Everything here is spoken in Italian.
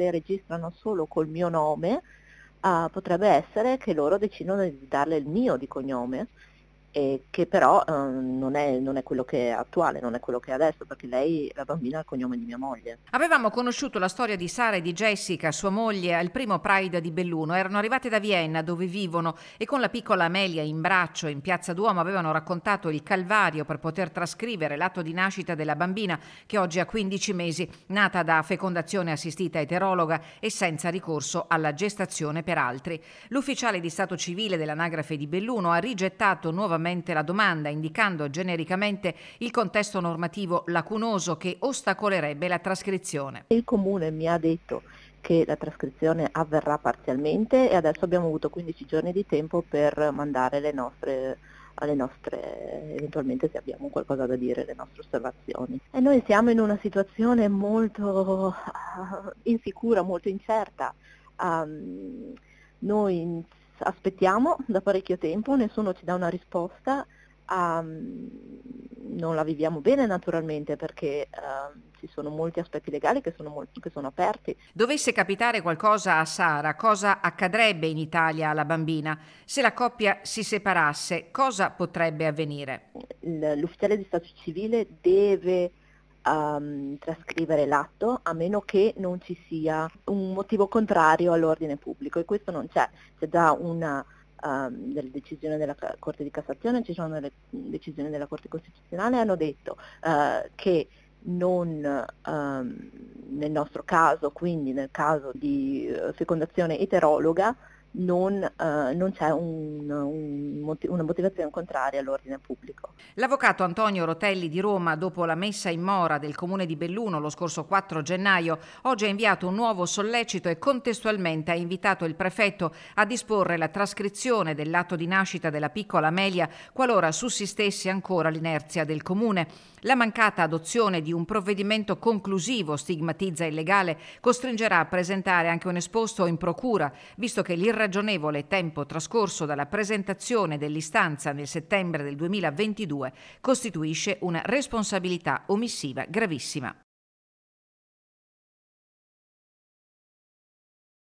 se registrano solo col mio nome, uh, potrebbe essere che loro decidano di darle il mio di cognome e che però eh, non, è, non, è, quello che è attuale, non è quello che è adesso, perché lei, la bambina, ha il cognome di mia moglie. Avevamo conosciuto la storia di Sara e di Jessica, sua moglie, al primo Pride di Belluno. Erano arrivate da Vienna, dove vivono, e con la piccola Amelia in braccio in piazza Duomo avevano raccontato il calvario per poter trascrivere l'atto di nascita della bambina, che oggi ha 15 mesi, nata da fecondazione assistita eterologa e senza ricorso alla gestazione per altri. L'ufficiale di Stato civile dell'anagrafe di Belluno ha rigettato nuovamente nuovamente la domanda, indicando genericamente il contesto normativo lacunoso che ostacolerebbe la trascrizione. Il Comune mi ha detto che la trascrizione avverrà parzialmente e adesso abbiamo avuto 15 giorni di tempo per mandare le nostre alle nostre, eventualmente se abbiamo qualcosa da dire, le nostre osservazioni. E noi siamo in una situazione molto ah, insicura, molto incerta. Um, noi aspettiamo da parecchio tempo, nessuno ci dà una risposta, ehm, non la viviamo bene naturalmente perché uh, ci sono molti aspetti legali che sono, molti, che sono, aperti. Dovesse capitare qualcosa a Sara, cosa accadrebbe in Italia alla bambina? Se la coppia si separasse, cosa potrebbe avvenire? L'ufficiale di Stato civile deve um, trascrivere l'atto a meno che non ci sia un motivo contrario all'ordine pubblico e questo non c'è, c'è già una um, delle decisioni della Corte di Cassazione, ci sono delle decisioni della Corte Costituzionale, hanno detto uh, che non um, nel nostro caso, quindi nel caso di eh, fecondazione eterologa, non, eh, non c'è un, un, una motivazione contraria all'ordine pubblico. L'avvocato Antonio Rotelli di Roma, dopo la messa in mora del comune di Belluno lo scorso 4 gennaio, oggi ha inviato un nuovo sollecito e contestualmente ha invitato il prefetto a disporre la trascrizione dell'atto di nascita della piccola Amelia qualora sussistesse ancora l'inerzia del comune. La mancata adozione di un provvedimento conclusivo stigmatizza il legale costringerà a presentare anche un esposto in procura, visto che l'irregolarità irragionevole tempo trascorso dalla presentazione dell'istanza nel settembre del 2022 costituisce una responsabilità omissiva gravissima.